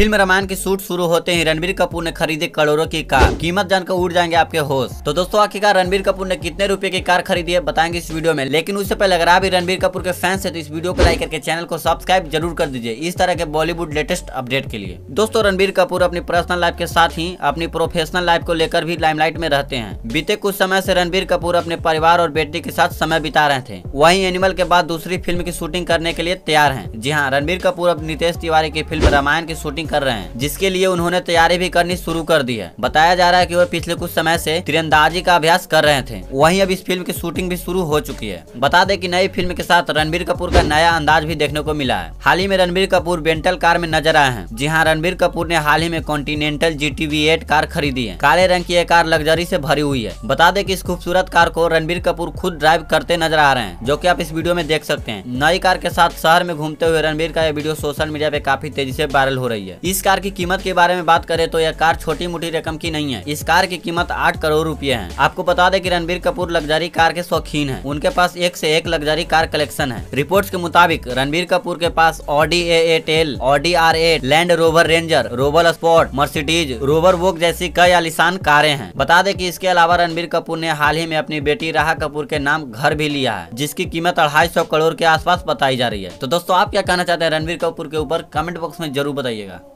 film Ramayan की shoot शुरू होते ही रणबीर कपूर ने खरीदी करोड़ों की कार कीमत जानकर उड़ जाएंगे आपके होश तो दोस्तों आखिरकार रणबीर कपूर ने कितने रुपए की कार खरीदी है बताएंगे इस वीडियो में लेकिन उससे पहले अगर आप रणबीर कपूर के फैंस है तो इस वीडियो को लाइक करके चैनल को सब्सक्राइब जरूर कर दीजिए इस तरह के बॉलीवुड लेटेस्ट अपडेट के लिए दोस्तों रणबीर कपूर अपनी पर्सनल लाइफ के साथ ही अपनी प्रोफेशनल लाइफ को लेकर भी लाइमलाइट में रहते हैं बीते कुछ समय से रणबीर कपूर अपने परिवार और बेटी के साथ समय बिता रहे थे वहीं एनिमल के बाद दूसरी फिल्म की शूटिंग करने के लिए तैयार है जी हाँ रणबीर कपूर अब नितेश तिवारी की फिल्म रामायण की शूटिंग कर रहे हैं जिसके लिए उन्होंने तैयारी भी करनी शुरू कर दी है बताया जा रहा है की वह पिछले कुछ समय से तीरंदाजी का अभ्यास कर रहे थे वही अब इस फिल्म की शूटिंग भी शुरू हो चुकी है बता दें की नई फिल्म के साथ रणबीर कपूर का नया अंदाज भी देखने को मिला है हाल ही में रणबीर कपूर बेंटल कार में नजर आए हैं जी हाँ रणबीर कपूर ने हाल ही में कॉन्टिनेंटल जी टी कार खरीदी है काले रंग की यह कार लग्जरी से भरी हुई है बता दें कि इस खूबसूरत कार को रणबीर कपूर खुद ड्राइव करते नजर आ रहे हैं जो कि आप इस वीडियो में देख सकते हैं नई कार के साथ शहर में घूमते हुए रणबीर का यह वीडियो सोशल मीडिया पे काफी तेजी से वायरल हो रही है इस कार की कीमत के बारे में बात करें तो यह कार छोटी मोटी रकम की नहीं है इस कार की कीमत आठ करोड़ रूपए है आपको बता दें की रणबीर कपूर लग्जरी कार के शौकीन है उनके पास एक से एक लग्जरी कार कलेक्शन है रिपोर्ट के मुताबिक रणबीर कपूर के पास ऑडी ए ए टेल ऑडी आर ए लैंड रोवर रेंजर रोबल स्पोर्ट मर्सिडीज रोवर वोक जैसी कई आलिशान कारें हैं बता दें कि इसके अलावा रणबीर कपूर ने हाल ही में अपनी बेटी राह कपूर के नाम घर भी लिया है जिसकी कीमत अढ़ाई सौ करोड़ के आसपास बताई जा रही है तो दोस्तों आप क्या कहना चाहते हैं रणबीर कपूर के ऊपर कमेंट बॉक्स में जरूर बताइएगा